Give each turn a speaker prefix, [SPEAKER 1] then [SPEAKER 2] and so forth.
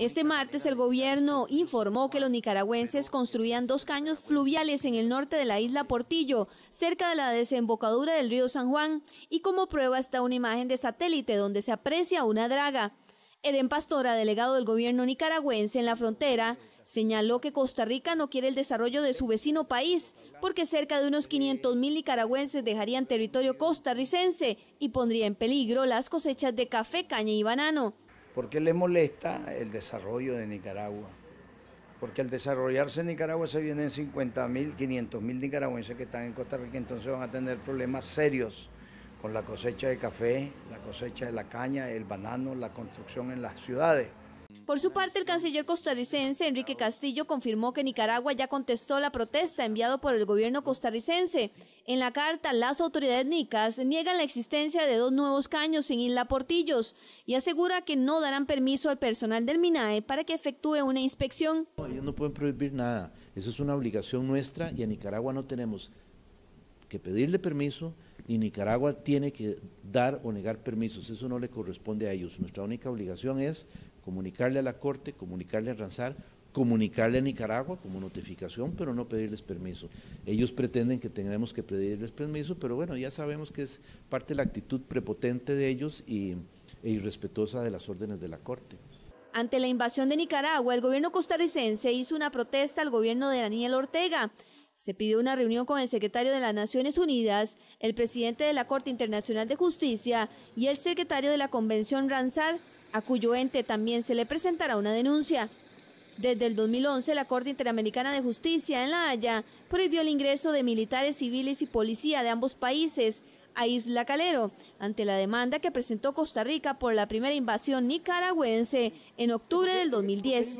[SPEAKER 1] Este martes el gobierno informó que los nicaragüenses construían dos caños fluviales en el norte de la isla Portillo, cerca de la desembocadura del río San Juan, y como prueba está una imagen de satélite donde se aprecia una draga. Eden Pastora, delegado del gobierno nicaragüense en la frontera, señaló que Costa Rica no quiere el desarrollo de su vecino país, porque cerca de unos mil nicaragüenses dejarían territorio costarricense y pondría en peligro las cosechas de café, caña y banano
[SPEAKER 2] porque le molesta el desarrollo de Nicaragua. Porque al desarrollarse Nicaragua se vienen 50.000, 500.000 nicaragüenses que están en Costa Rica, entonces van a tener problemas serios con la cosecha de café, la cosecha de la caña, el banano, la construcción en las ciudades.
[SPEAKER 1] Por su parte, el canciller costarricense Enrique Castillo confirmó que Nicaragua ya contestó la protesta enviada por el gobierno costarricense. En la carta, las autoridades nicas niegan la existencia de dos nuevos caños en Isla Portillos y asegura que no darán permiso al personal del MINAE para que efectúe una inspección.
[SPEAKER 3] ellos no pueden prohibir nada. esa es una obligación nuestra y a Nicaragua no tenemos que pedirle permiso, ni Nicaragua tiene que dar o negar permisos, eso no le corresponde a ellos. Nuestra única obligación es comunicarle a la Corte, comunicarle a Ranzar, comunicarle a Nicaragua como notificación, pero no pedirles permiso. Ellos pretenden que tengamos que pedirles permiso, pero bueno, ya sabemos que es parte de la actitud prepotente de ellos y, e irrespetuosa de las órdenes de la Corte.
[SPEAKER 1] Ante la invasión de Nicaragua, el gobierno costarricense hizo una protesta al gobierno de Daniel Ortega se pidió una reunión con el secretario de las Naciones Unidas, el presidente de la Corte Internacional de Justicia y el secretario de la Convención Ranzar, a cuyo ente también se le presentará una denuncia. Desde el 2011, la Corte Interamericana de Justicia en La Haya prohibió el ingreso de militares civiles y policía de ambos países a Isla Calero, ante la demanda que presentó Costa Rica por la primera invasión nicaragüense en octubre del 2010.